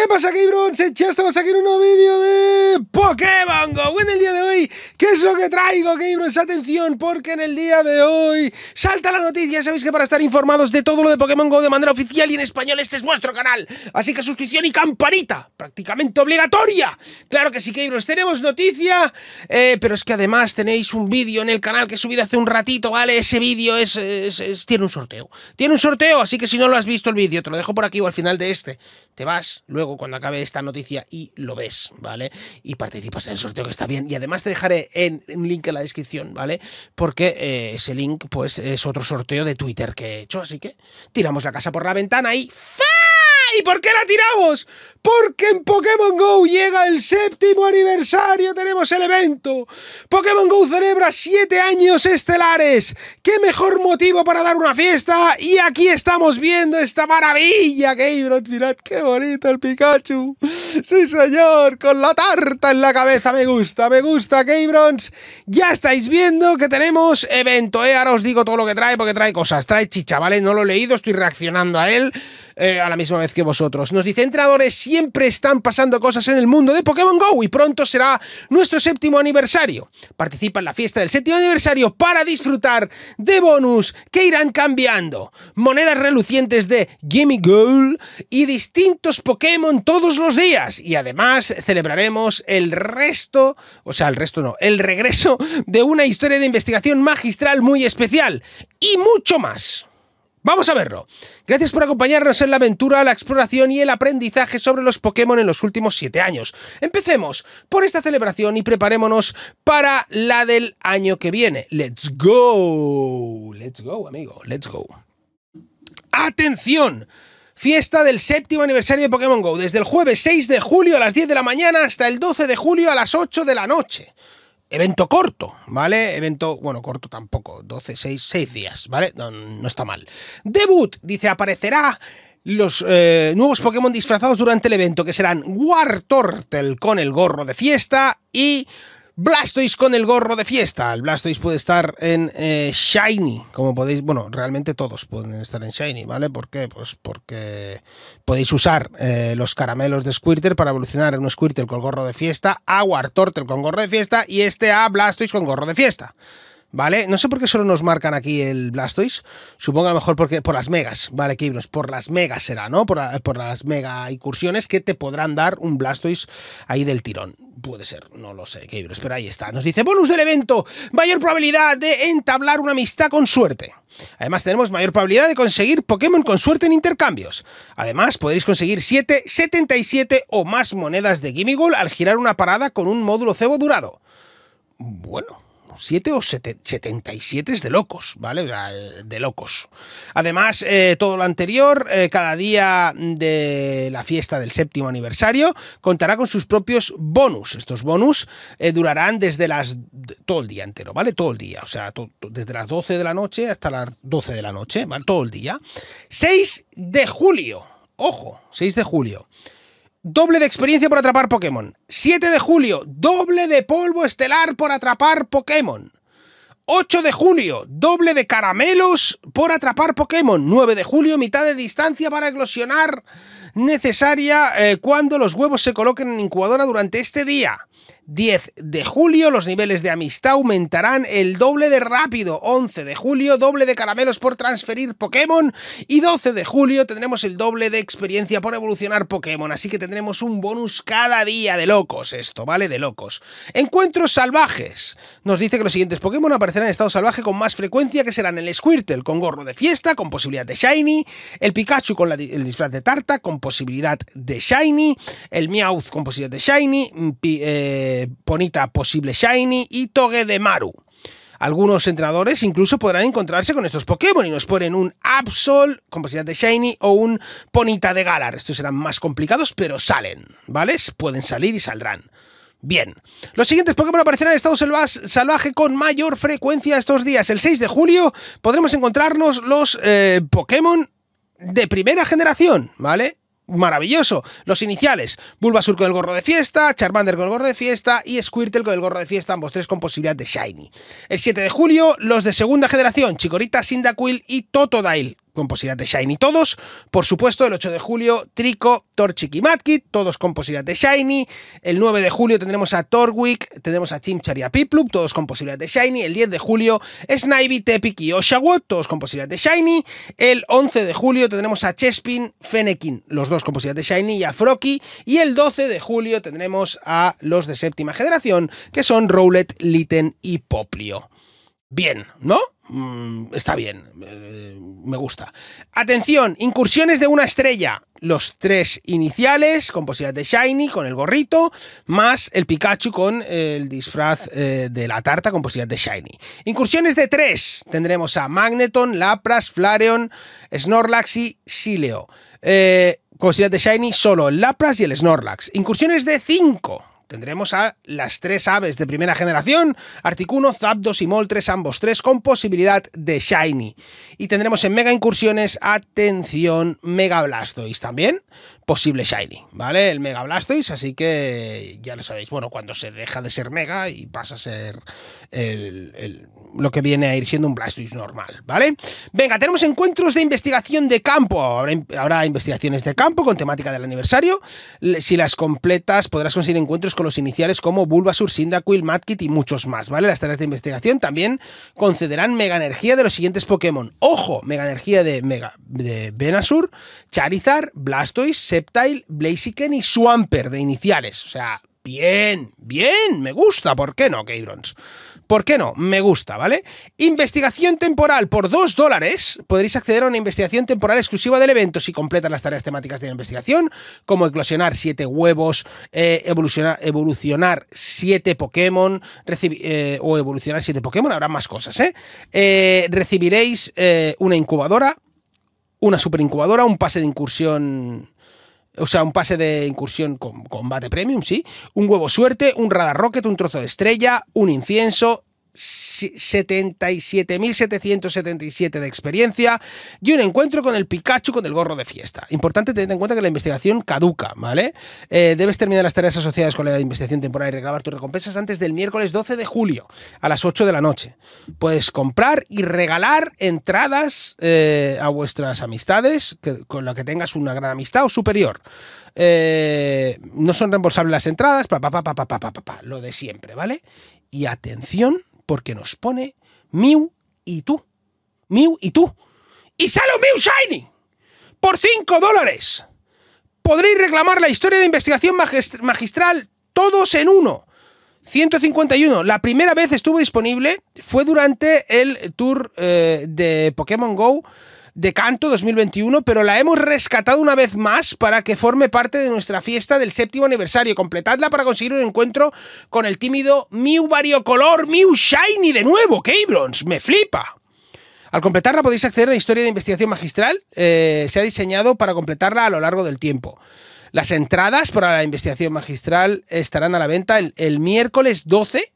¿Qué pasa aquí, estamos aquí en un nuevo vídeo de Pokémon GO. En el día de hoy, ¿qué es lo que traigo, Keybrons? Atención, porque en el día de hoy salta la noticia. Sabéis que para estar informados de todo lo de Pokémon GO de manera oficial y en español, este es vuestro canal. Así que suscripción y campanita, prácticamente obligatoria. Claro que sí, Keybrons, tenemos noticia, eh, pero es que además tenéis un vídeo en el canal que he subido hace un ratito, ¿vale? Ese vídeo es, tiene un sorteo. Tiene un sorteo, así que si no lo has visto el vídeo, te lo dejo por aquí o al final de este. Te vas, luego cuando acabe esta noticia y lo ves, ¿vale? Y participas en el sorteo que está bien. Y además te dejaré en un link en la descripción, ¿vale? Porque eh, ese link, pues, es otro sorteo de Twitter que he hecho. Así que tiramos la casa por la ventana y. ¡fa! ¿Y por qué la tiramos? Porque en Pokémon Go llega el séptimo aniversario, tenemos el evento. Pokémon Go celebra siete años estelares. ¿Qué mejor motivo para dar una fiesta? Y aquí estamos viendo esta maravilla, Gabriel. Mirad qué bonito el Pikachu. Sí, señor, con la tarta en la cabeza. Me gusta, me gusta, Gabrons. Ya estáis viendo que tenemos evento, ¿eh? Ahora os digo todo lo que trae, porque trae cosas. Trae chicha, ¿vale? No lo he leído, estoy reaccionando a él eh, a la misma vez vosotros. Nos dice, entrenadores, siempre están pasando cosas en el mundo de Pokémon GO y pronto será nuestro séptimo aniversario. Participa en la fiesta del séptimo aniversario para disfrutar de bonus que irán cambiando. Monedas relucientes de Gimme Gold y distintos Pokémon todos los días. Y además celebraremos el resto, o sea, el resto no, el regreso de una historia de investigación magistral muy especial. Y mucho más. Vamos a verlo. Gracias por acompañarnos en la aventura, la exploración y el aprendizaje sobre los Pokémon en los últimos 7 años. Empecemos por esta celebración y preparémonos para la del año que viene. Let's go. Let's go, amigo. Let's go. Atención. Fiesta del séptimo aniversario de Pokémon Go, desde el jueves 6 de julio a las 10 de la mañana hasta el 12 de julio a las 8 de la noche evento corto, ¿vale? Evento, bueno, corto tampoco, 12, 6, 6 días, ¿vale? No, está mal. Debut, dice, aparecerá los eh, nuevos Pokémon disfrazados durante el evento, que serán War con el gorro de fiesta y Blastoise con el gorro de fiesta. El Blastoise puede estar en eh, Shiny, como podéis, bueno, realmente todos pueden estar en Shiny, ¿vale? ¿Por qué? Pues porque podéis usar eh, los caramelos de Squirtle para evolucionar en un Squirtle con gorro de fiesta, a Wartortle con gorro de fiesta y este a Blastoise con gorro de fiesta. ¿vale? No sé por qué solo nos marcan aquí el Blastoise. Supongo a lo mejor porque por las megas, ¿vale, Por las megas será, ¿no? Por, las mega incursiones que te podrán dar un Blastoise ahí del tirón. Puede ser, no lo sé, Kibros, pero ahí está. Nos dice, bonus del evento, mayor probabilidad de entablar una amistad con suerte. Además tenemos mayor probabilidad de conseguir Pokémon con suerte en intercambios. Además podréis conseguir 7, 77 o más monedas de Gimmigul al girar una parada con un módulo cebo durado. Bueno, 7 o 77 es de locos, ¿vale? De locos. Además, eh, todo lo anterior, eh, cada día de la fiesta del séptimo aniversario, contará con sus propios bonus. Estos bonus eh, durarán desde las... todo el día entero, ¿vale? Todo el día, o sea, desde las 12 de la noche hasta las 12 de la noche, ¿vale? Todo el día. 6 de julio, ojo, 6 de julio doble de experiencia por atrapar Pokémon. 7 de julio, doble de polvo estelar por atrapar Pokémon. 8 de julio, doble de caramelos por atrapar Pokémon. 9 de julio, mitad de distancia para eclosionar necesaria eh, cuando los huevos se coloquen en incubadora durante este día. 10 de julio los niveles de amistad aumentarán el doble de rápido. 11 de julio doble de caramelos por transferir Pokémon. Y 12 de julio tendremos el doble de experiencia por evolucionar Pokémon. Así que tendremos un bonus cada día de locos. Esto, ¿vale? De locos. Encuentros salvajes. Nos dice que los siguientes Pokémon aparecerán en estado salvaje con más frecuencia que serán el Squirtle con gorro de fiesta, con posibilidad de Shiny. El Pikachu con el disfraz de tarta, con posibilidad de Shiny. El Meowth con posibilidad de Shiny. Mm, eh, Ponita Posible Shiny y Togedemaru. Algunos entrenadores incluso podrán encontrarse con estos Pokémon y nos ponen un Absol con posibilidad de Shiny o un Ponita de Galar. Estos serán más complicados, pero salen, ¿vale? Pueden salir y saldrán. Bien, los siguientes Pokémon aparecerán en estado salvaje con mayor frecuencia estos días. El 6 de julio podremos encontrarnos los eh, Pokémon de primera generación, ¿vale? maravilloso. Los iniciales, Bulbasur con el gorro de fiesta, Charmander con el gorro de fiesta y Squirtle con el gorro de fiesta, ambos tres con posibilidad de Shiny. El 7 de julio, los de segunda generación, Chikorita, sindaquil y Totodile, posibilidad de Shiny. Todos, por supuesto, el 8 de julio, Trico, Torchic y Madkit, todos posibilidad de Shiny. El 9 de julio tendremos a Torwick, tenemos a Chimchar y a Piplup, todos con posibilidad de Shiny. El 10 de julio, Snivy, Tepic y Oshawott, todos posibilidad de Shiny. El 11 de julio tendremos a Chespin, Fennekin, los dos con posibilidad de Shiny, y a Froki. Y el 12 de julio tendremos a los de séptima generación, que son Rowlet, Litten y Poplio bien, ¿no? Mm, está bien, eh, me gusta. Atención, incursiones de una estrella. Los tres iniciales, con posibilidad de Shiny, con el gorrito, más el Pikachu con el disfraz eh, de la tarta, con posibilidad de Shiny. Incursiones de tres. Tendremos a Magneton, Lapras, Flareon, Snorlax y Sileo. Eh, con posibilidad de Shiny, solo Lapras y el Snorlax. Incursiones de cinco tendremos a las tres aves de primera generación, Articuno, Zapdos y Moltres, ambos tres con posibilidad de Shiny. Y tendremos en Mega Incursiones, atención, Mega Blastoise también, posible Shiny, ¿vale? El Mega Blastoise, así que ya lo sabéis, bueno, cuando se deja de ser Mega y pasa a ser el, el lo que viene a ir siendo un Blastoise normal, ¿vale? Venga, tenemos encuentros de investigación de campo. Habrá, habrá investigaciones de campo con temática del aniversario. Si las completas, podrás conseguir encuentros con los iniciales como Bulbasur, Cyndaquil, Madkit y muchos más, ¿vale? Las tareas de investigación también concederán mega energía de los siguientes Pokémon. ¡Ojo! Mega energía de, mega, de Charizard, Blastoise, Septile, Blaziken y Swamper de iniciales. O sea, Bien, bien, me gusta, ¿por qué no, Keybrons? ¿Por qué no? Me gusta, ¿vale? Investigación temporal por 2 dólares. Podréis acceder a una investigación temporal exclusiva del evento si completan las tareas temáticas de la investigación, como eclosionar 7 huevos, eh, evolucionar, evolucionar 7 Pokémon, eh, o evolucionar 7 Pokémon, habrá más cosas, eh, eh recibiréis una incubadora, una superincubadora, un pase de incursión o sea, un pase de incursión con combate premium, sí, un huevo suerte, un radar rocket, un trozo de estrella, un incienso 77.777 de experiencia y un encuentro con el Pikachu con el gorro de fiesta. Importante tener en cuenta que la investigación caduca, ¿vale? Eh, debes terminar las tareas asociadas con la investigación temporal y regalar tus recompensas antes del miércoles 12 de julio a las 8 de la noche. Puedes comprar y regalar entradas eh, a vuestras amistades con la que tengas una gran amistad o superior. Eh, no son reembolsables las entradas, pa, pa, pa, pa, pa, pa, lo de siempre, ¿vale? Y atención, porque nos pone Mew y tú. Mew y tú. Y sale Mew Shiny por 5 dólares. Podréis reclamar la historia de investigación magistral todos en uno. 151. La primera vez estuvo disponible, fue durante el tour eh, de Pokémon Go de Canto 2021, pero la hemos rescatado una vez más para que forme parte de nuestra fiesta del séptimo aniversario. Completadla para conseguir un encuentro con el tímido Mew Variocolor, Mew Shiny de nuevo, Keybrons, me flipa. Al completarla podéis acceder a la historia de investigación magistral, eh, se ha diseñado para completarla a lo largo del tiempo. Las entradas para la investigación magistral estarán a la venta el, el miércoles 12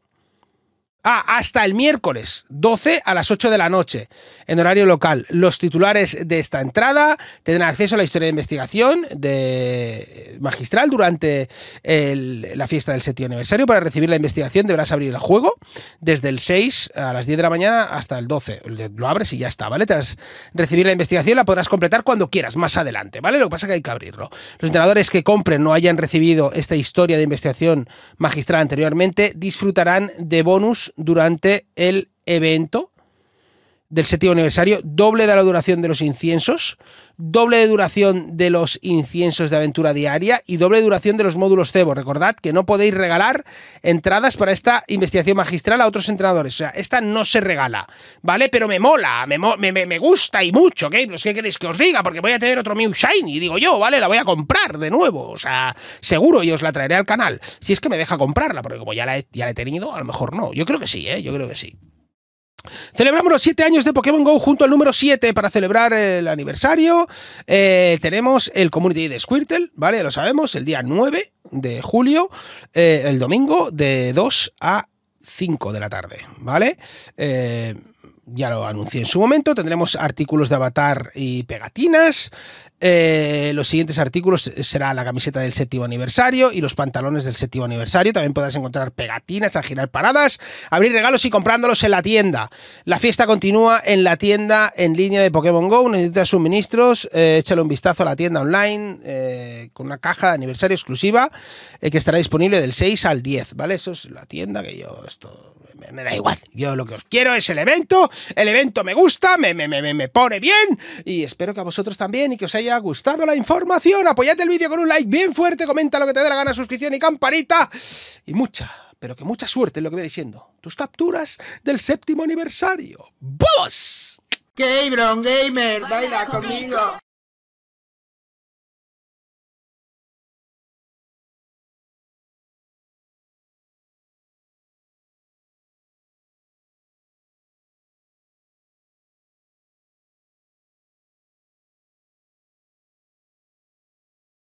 Ah, hasta el miércoles 12 a las 8 de la noche, en horario local. Los titulares de esta entrada tendrán acceso a la historia de investigación de magistral durante la fiesta del séptimo aniversario. Para recibir la investigación deberás abrir el juego desde el 6 a las 10 de la mañana hasta el 12. Lo abres y ya está, ¿vale? Tras recibir la investigación la podrás completar cuando quieras, más adelante, ¿vale? Lo que pasa es que hay que abrirlo. Los entrenadores que compren no hayan recibido esta historia de investigación magistral anteriormente disfrutarán de bonus durante el evento del séptimo aniversario, doble de la duración de los inciensos, doble de duración de los inciensos de aventura diaria y doble de duración de los módulos cebo. Recordad que no podéis regalar entradas para esta investigación magistral a otros entrenadores. O sea, esta no se regala, ¿vale? Pero me mola, me, gusta y mucho, ¿ok? Pues, ¿Qué queréis que os diga? Porque voy a tener otro Mew Shiny, digo yo, ¿vale? La voy a comprar de nuevo, o sea, seguro y os la traeré al canal. Si es que me deja comprarla, porque como ya la ya la he tenido, a lo mejor no. Yo creo que sí, ¿eh? Yo creo que sí. Celebramos los 7 años de Pokémon Go junto al número 7 para celebrar el aniversario. Eh, tenemos el Community de Squirtle, ¿vale? Lo sabemos, el día 9 de julio, eh, el domingo, de 2 a 5 de la tarde, ¿vale? Eh, ya lo anuncié en su momento, tendremos artículos de avatar y pegatinas. Eh, los siguientes artículos será la camiseta del séptimo aniversario y los pantalones del séptimo aniversario. También podrás encontrar pegatinas al girar paradas, abrir regalos y comprándolos en la tienda. La fiesta continúa en la tienda en línea de Pokémon Go. Necesitas suministros, eh, échale un vistazo a la tienda online eh, con una caja de aniversario exclusiva que estará disponible del 6 al 10. ¿Vale? Eso es la tienda que yo, esto me da igual. Yo lo que os quiero es el evento el evento me gusta, me, me, me, pone bien y espero que a vosotros también y que os haya gustado la información. Apoyad el vídeo con un like bien fuerte, comenta lo que te dé la gana, suscripción y campanita y mucha, pero que mucha suerte en lo que viene siendo tus capturas del séptimo aniversario. ¡Vamos! Gamer, baila conmigo.